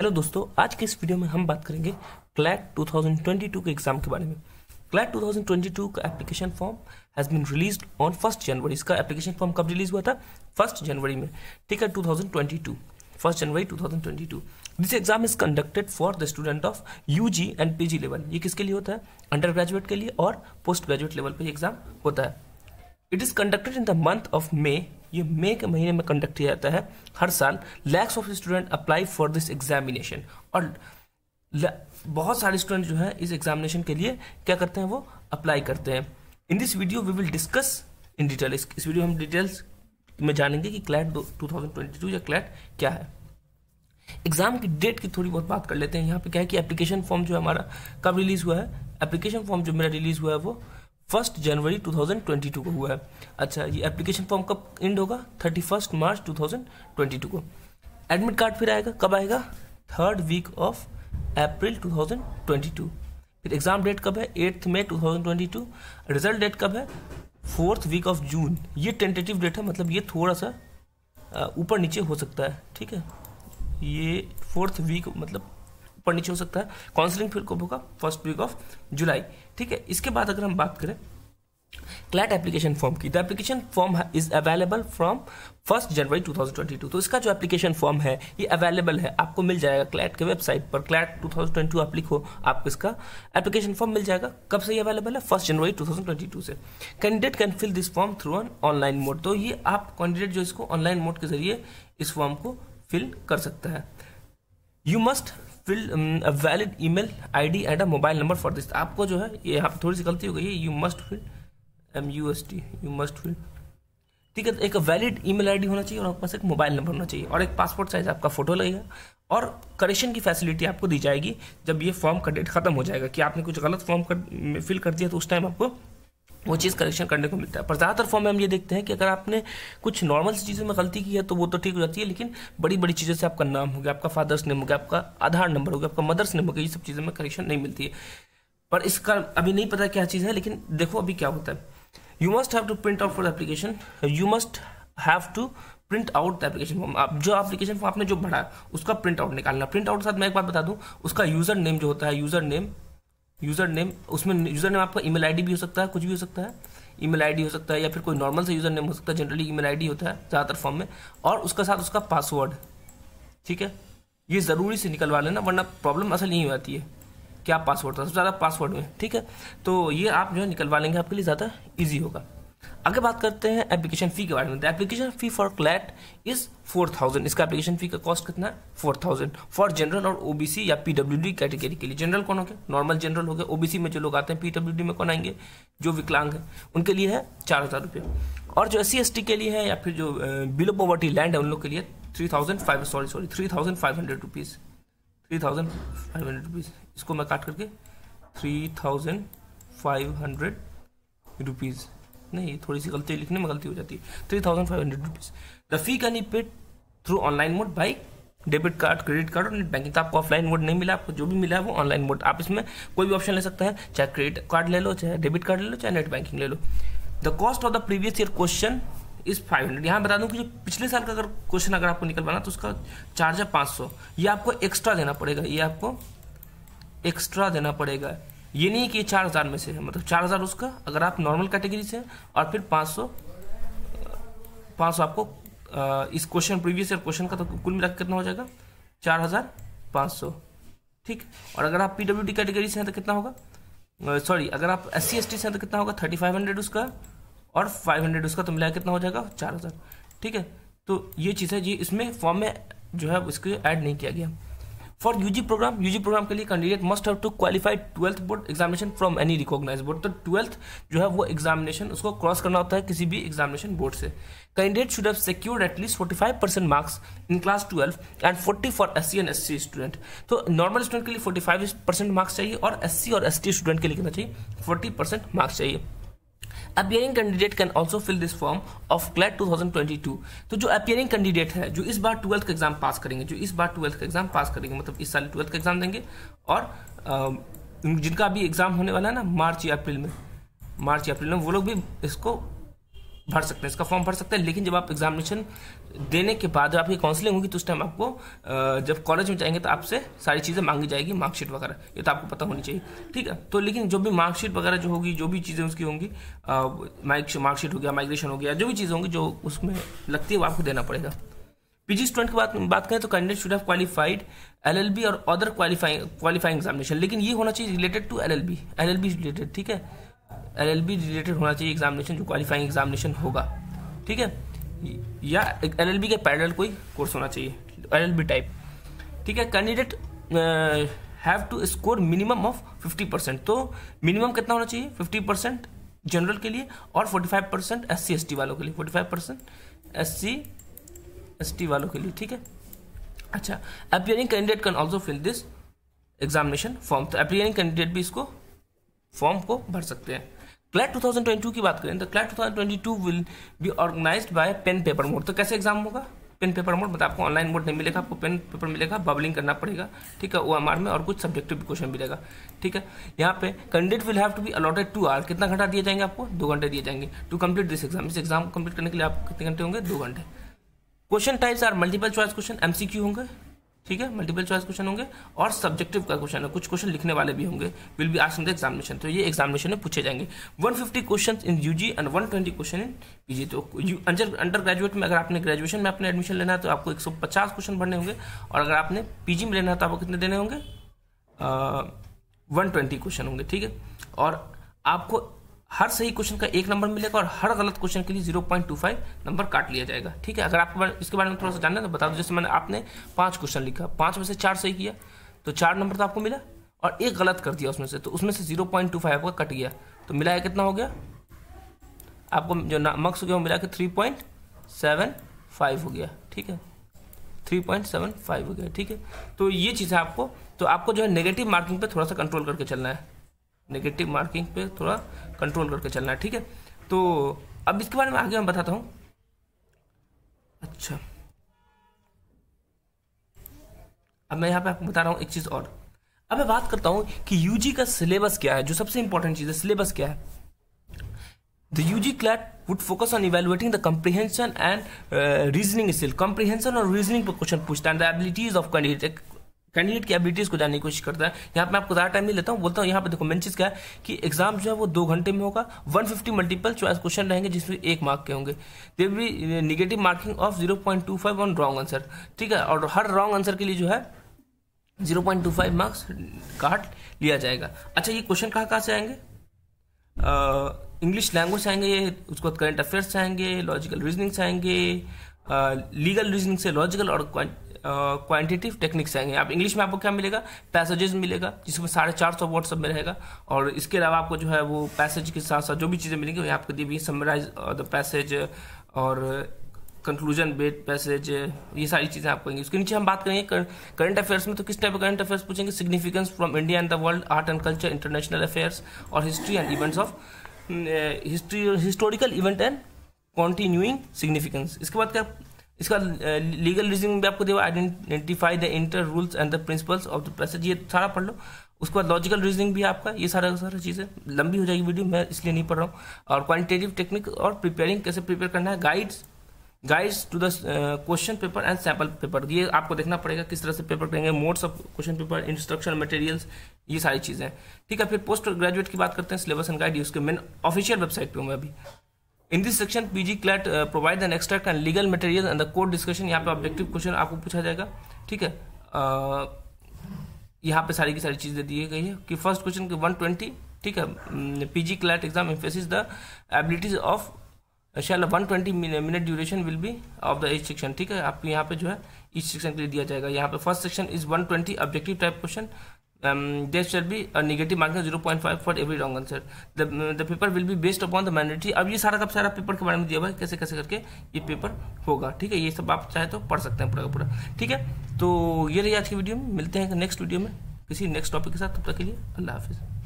hello दोस्तों आज के इस वीडियो में हम बात करेंगे क्लैट 2022 के एग्जाम के बारे में क्लैट 2022 का application form has been release on first January इसका एप्लीकेशन फॉर्म कब रिलीज हुआ था फर्स्ट जनवरी में ठीक है 2022 first January 2022 this exam is conducted for the student of U G and P G level ये किसके लिए होता है अंडर ग्रेजुएट के लिए और पोस्ट ग्रेजुएट लेवल पर एग्जाम होता है it is conducted in the month of May ये मई के महीने में कंडक्ट किया जाता है हर साल lakhs of student apply for this examination और बहुत सारे स्टूडेंट जो है इस एग्जामिनेशन के लिए क्या करते हैं वो अप्लाई करते हैं in this video we will discuss in detail इस, वीडियो हम डिटेल्स में जानेंगे कि क्लैट 2022 या क्लैट क्या है एग्जाम की डेट की थोड़ी बहुत बात कर लेते हैं यहाँ पे क्या है कि एप्लीकेशन फॉर्म जो हमारा कब रिलीज हुआ है एप्लीकेशन फॉर्म जो मेरा रिलीज हुआ है वो फर्स्ट जनवरी 2022 को हुआ है अच्छा ये एप्लीकेशन फॉर्म कब एंड होगा थर्टी फर्स्ट मार्च 2022 को एडमिट कार्ड फिर आएगा कब आएगा थर्ड वीक ऑफ अप्रैल 2022 फिर एग्जाम डेट कब है एट्थ मई 2022 रिजल्ट डेट कब है फोर्थ वीक ऑफ जून ये टेंटेटिव डेट है मतलब ये थोड़ा सा ऊपर नीचे हो सकता है ठीक है ये फोर्थ वीक मतलब ऊपर नीचे हो सकता है काउंसलिंग फिर कब होगा फर्स्ट वीक ऑफ जुलाई ठीक है इसके बाद अगर हम बात करें क्लैट एप्लीकेशन फॉर्म की the application form is available from first January 2022 तो इसका जो एप्लीकेशन फॉर्म है ये अवेलेबल है आपको मिल जाएगा क्लैट के वेबसाइट पर क्लैट 2022 आप लिखो आपको इसका एप्लीकेशन फॉर्म मिल जाएगा कब से ये अवेलेबल है फर्स्ट जनवरी 2022 से candidate can fill this form through an online mode तो ये आप कैंडिडेट जो इसको ऑनलाइन मोड के जरिए इस फॉर्म को फिल कर सकता है you must fill valid email I D and a mobile number for this आपको जो है ये यहाँ पर थोड़ी सी गलती हो गई है you must fill M U S T you must fill ठीक है तो एक वैलिड ई आई डी होना चाहिए और आपके पास एक मोबाइल नंबर होना चाहिए और एक पासपोर्ट साइज आपका फोटो लगेगा और करेक्शन की फैसिलिटी आपको दी जाएगी जब ये फॉर्म का डेट खत्म हो जाएगा कि आपने कुछ गलत फॉर्म कर फिल कर दिया तो उस टाइम आपको वो चीज़ करेक्शन करने को मिलता है पर ज़्यादातर फॉर्म में हम ये देखते हैं कि अगर आपने कुछ नॉर्मल सी चीज़ों में गलती की है तो वो तो ठीक हो जाती है लेकिन बड़ी बड़ी चीज़ों से आपका नाम हो गया आपका फादर्स नेम हो गया आपका आधार नंबर हो गया आपका मदर्स नेम हो गया ये सब चीज़ों में करेक्शन नहीं मिलती है पर इसका अभी नहीं पता क्या चीज़ है लेकिन देखो अभी क्या होता है you must have to print out for application you must have to print out application form आप जो एप्लीकेशन फॉर्म आपने जो भरा उसका प्रिंट आउट निकालना प्रिंट आउट के साथ मैं एक बात बता दूं उसका यूज़र नेम जो होता है यूज़र नेम यूज़र नेम उसमें यूज़र नेम आपका ईमेल आईडी भी हो सकता है कुछ भी हो सकता है ईमेल आईडी हो सकता है या फिर कोई नॉर्मल से यूज़र नेम हो सकता है जनरली ईमेल आईडी होता है ज़्यादातर फॉर्म में और उसका साथ उसका पासवर्ड ठीक है ये ज़रूरी से निकलवा लेना वरना प्रॉब्लम असल यही हो जाती है क्या पासवर्ड था सबसे ज़्यादा पासवर्ड में ठीक है तो ये आप जो है निकलवा लेंगे आपके लिए ज़्यादा ईजी होगा आगे बात करते हैं एप्लीकेशन फ़ी के बारे में application fee for CLAT is four thousand इसका एप्लीकेशन फ़ी का कॉस्ट कितना है फोर थाउजेंड फॉर जनरल और ओबीसी या डी कैटेगरी के लिए जनरल कौन हो गया नॉर्मल जनरल हो गया ओबीसी में जो लोग आते हैं डी में कौन आएंगे जो विकलांग है उनके लिए है चार हज़ार रुपये और जो एस सी के लिए है या फिर जो बिलो पॉवर्टी लैंड है उन लोग के लिए three thousand five sorry sorry three thousand five hundred rupees three thousand five hundred rupees इसको मैं काट करके three thousand five hundred rupees नहीं थोड़ी सी गलती लिखने में गलती हो जाती है three thousand five hundred rupees the fee can be paid through online mode by debit card credit card और नेट बैंकिंग तो आपको ऑफलाइन मोड नहीं मिला आपको जो भी मिला है वो ऑनलाइन मोड आप इसमें कोई भी ऑप्शन ले सकते हैं चाहे क्रेडिट कार्ड ले लो चाहे डेबिट कार्ड ले लो चाहे नेट बैंकिंग ले लो the cost of the previous year question इस फाइव हंड्रेड यहाँ बता दूँ कि जो पिछले साल का अगर क्वेश्चन अगर आपको निकलवाना तो उसका चार्ज है पाँच सौ ये आपको एक्स्ट्रा देना पड़ेगा ये आपको एक्स्ट्रा देना पड़ेगा ये नहीं कि चार हज़ार में से है मतलब चार हज़ार उसका अगर आप नॉर्मल कैटेगरी से और फिर पाँच सौ पाँच सौ आपको इस क्वेश्चन प्रीवियस ईयर क्वेश्चन का तो कुल मिला कितना हो जाएगा चार हज़ार पाँच सौ ठीक और अगर आप पी डब्ल्यू डी कैटेगरी से हैं तो कितना होगा सॉरी अगर आप एस सी एस टी से हैं तो कितना होगा थर्टी फाइव हंड्रेड उसका और फाइव हंड्रेड उसका तो मिला कितना हो जाएगा चार हज़ार ठीक है तो ये चीज़ है जी इसमें फॉर्म में जो है उसको ऐड नहीं किया गया for UG program UG program के लिए candidate must have to qualify twelfth board examination from any recognise board तो ट्वेल्थ जो है वो एग्जामिनेशन उसको क्रॉस करना होता है किसी भी एग्जामिनेशन बोर्ड से candidate should have secured at least forty five percent marks in class twelve and forty for S C and S C student तो नॉर्मल स्टूडेंट के लिए फोर्टी फाइव परसेंट मार्क्स चाहिए और एस सी और S T student के लिए कितना चाहिए फोर्टी परसेंट मार्क्स चाहिए appearing candidate can also fill this form of CLAT too तो जो अपियरिंग कैंडिडेट है जो इस बार ट्वेल्थ का एग्जाम पास करेंगे जो इस बार ट्वेल्थ का एग्जाम पास करेंगे मतलब इस साल ट्वेल्थ का एग्जाम देंगे और जिनका अभी एग्जाम होने वाला है ना मार्च या अप्रैल में मार्च या अप्रैल में वो लोग भी इसको भर सकते हैं इसका फॉर्म भर सकते हैं लेकिन जब आप एग्जामिनेशन देने के बाद जब आपकी काउंसलिंग होगी तो उस टाइम आपको जब कॉलेज में जाएंगे तो आपसे सारी चीज़ें मांगी जाएगी मार्कशीट वगैरह ये तो आपको पता होनी चाहिए ठीक है तो लेकिन जो भी मार्कशीट वगैरह जो होगी जो भी चीज़ें उसकी होंगी मार्कशीट हो गया माइग्रेशन हो गया जो भी चीज़ें होंगी जो उसमें लगती है वो आपको देना पड़ेगा पीजी स्टूडेंट की बात बात करें तो candidate should have qualified LLB और अदर क्वालिफाइंग क्वालिफाइंग एग्जामिनेशन लेकिन ये होना चाहिए related to LLB LLB related ठीक है एल रिलेटेड होना चाहिए एग्जामिनेशन जो क्वालिफाइंग एग्जामिनेशन होगा ठीक है या एल एल बी के पैरल कोई कोर्स होना चाहिए एल एल बी टाइप ठीक है candidate have to score minimum of fifty percent तो मिनिमम कितना होना चाहिए फिफ्टी परसेंट जनरल के लिए और forty five percent S C S T वालों के लिए forty five percent S C S T वालों के लिए ठीक है अच्छा appearing candidate can also fill this examination form तो अपियरिंग कैंडिडेट भी इसको फॉर्म को भर सकते हैं क्लैट 2022 की बात करें तो CLAT 2022 will be organised by pen paper mode तो कैसे एग्जाम होगा पेन पेपर मोड मतलब आपको ऑनलाइन मोड नहीं मिलेगा आपको पेन पेपर मिलेगा बबलिंग करना पड़ेगा ठीक है ओ में और कुछ सब्जेक्टिव क्वेश्चन मिलेगा ठीक है यहाँ पे candidate will have to be allotted two hour कितना घंटा दिए जाएंगे आपको दो घंटे दिए जाएंगे टू कंप्लीट दिस एग्जाम इस एग्जाम को कंप्लीट करने के लिए आपको कितने घंटे होंगे दो घंटे question types are multiple choice question MCQ होंगे ठीक है मल्टीपल चॉइस क्वेश्चन होंगे और सब्जेक्टिव का क्वेश्चन है कुछ क्वेश्चन लिखने वाले भी होंगे will be ask in the examination तो ये एग्जामिनेशन में पूछे जाएंगे 150 question in UG and 120 question in PG तो अंडर अंडर ग्रेजुएट में अगर आपने ग्रेजुएशन में अपने एडमिशन लेना है तो आपको पचास क्वेश्चन भरने होंगे और अगर आपने पीजी में लेना है तो आपको कितने देने होंगे वन ट्वेंटी क्वेश्चन होंगे ठीक है और आपको हर सही क्वेश्चन का एक नंबर मिलेगा और हर गलत क्वेश्चन के लिए जीरो पॉइंट टू फाइव नंबर काट लिया जाएगा ठीक है अगर बारे इसके बारे में थोड़ा सा जानना है तो बता दो जैसे मैंने आपने पाँच क्वेश्चन लिखा पाँच में से चार सही किया तो चार नंबर तो आपको मिला और एक गलत कर दिया उसमें से तो उसमें से जीरो पॉइंट टू फाइव आपका कट गया तो मिला है कितना हो गया आपको जो मार्क्स हो गया वो मिला के थ्री पॉइंट सेवन फाइव हो गया ठीक है थ्री पॉइंट सेवन फाइव हो गया ठीक है तो ये चीज़ है आपको तो आपको जो है नेगेटिव मार्किंग पे थोड़ा सा कंट्रोल करके चलना है नेगेटिव मार्किंग पे थोड़ा कंट्रोल करके चलना है ठीक है तो अब इसके बारे में आगे मैं बताता हूँ अच्छा अब मैं यहाँ पे आपको बता रहा हूँ एक चीज़ और अब मैं बात करता हूँ कि यूजी का सिलेबस क्या है जो सबसे इंपॉर्टेंट चीज़ है सिलेबस क्या है the U G CLAT would focus on evaluating the comprehension and reasoning skill comprehension और रीजनिंग पर क्वेश्चन पूछता है एबिलिटीज ऑफ कैंडिडेट कैंडिडेट की एबिलिटीज को जानने की कोशिश करता है यहाँ पे मैं आपको ज्यादा टाइम नहीं लेता हूँ बोलता हूँ यहाँ पे देखो मेंचेस क्या है कि एग्जाम जो है वो दो घंटे में होगा 150 मल्टीपल चॉइस क्वेश्चन रहेंगे जिसमें एक मार्क के होंगे they be negative marking of zero on wrong answer ठीक है और हर रॉन्ग आंसर के लिए जो है 0.25 मार्क्स काट लिया जाएगा अच्छा ये क्वेश्चन कहाँ कहाँ से आएंगे इंग्लिश लैंग्वेज आएंगे ये उसके बाद करेंट अफेयर्स आएंगे लॉजिकल रीजनिंग से आएंगे लीगल रीजनिंग से लॉजिकल और क्वांटिटिव टेक्निक्स आएंगे आप इंग्लिश में आपको क्या मिलेगा पैसेजेस मिलेगा जिसमें साढ़े चार सौ वर्ड सब में रहेगा और इसके अलावा आपको जो है वो पैसेज के साथ साथ जो भी चीज़ें मिलेंगी वही आपको दी हुई समराइज द पैसेज और कंक्लूजन बेट पैसेज ये सारी चीज़ें आपको आएंगी उसके नीचे हम बात करेंगे करंट अफेयर्स में तो किस टाइप के करंट अफेयर्स पूछेंगे significance from India and the world art and culture international affairs और history and events of history historical event and continuing significance इसके बाद क्या इसका लीगल रीजनिंग भी आपको देगा identify the inter rules and the principles of the passage ये सारा पढ़ लो उसके बाद लॉजिकल रीजनिंग भी आपका ये सारा सारा चीज़ें लंबी हो जाएगी वीडियो मैं इसलिए नहीं पढ़ रहा हूँ और क्वालिटेटिव टेक्निक और प्रिपेयरिंग कैसे प्रिपेयर करना है guides guides to the question paper and sample paper ये आपको देखना पड़ेगा किस तरह से पेपर करेंगे modes of question paper instruction materials ये सारी चीज़ें ठीक है फिर पोस्ट ग्रेजुएट की बात करते हैं सिलेबस एंड गाइड ये उसके मेन ऑफिशियल वेबसाइट पर हूँ मैं अभी in this section PG CLAT provide an extra and legal material and the court discussion यहाँ पे ऑब्जेक्टिव क्वेश्चन आपको पूछा जाएगा ठीक है uh, यहाँ पे सारी की सारी चीज़ें दी गई है कि फर्स्ट क्वेश्चन के वन ट्वेंटी ठीक है PG CLAT exam emphasis the abilities of शाला one twenty minute duration will be of the each section ठीक है आपको यहाँ पे जो है इस सेक्शन के लिए दिया जाएगा यहाँ पे first section is one twenty objective type question um, there shall be a negative mark of 0.5 for every wrong answer the, uh, the paper will be based upon the mandatory अब ये सारा का सारा पेपर के बारे में दिया हुआ है कैसे कैसे करके ये पेपर होगा ठीक है ये सब आप चाहे तो पढ़ सकते हैं पूरा पूरा ठीक है तो ये रही आज की वीडियो में मिलते हैं नेक्स्ट वीडियो में किसी नेक्स्ट टॉपिक के साथ तब तक के लिए अल्लाह हाफिज़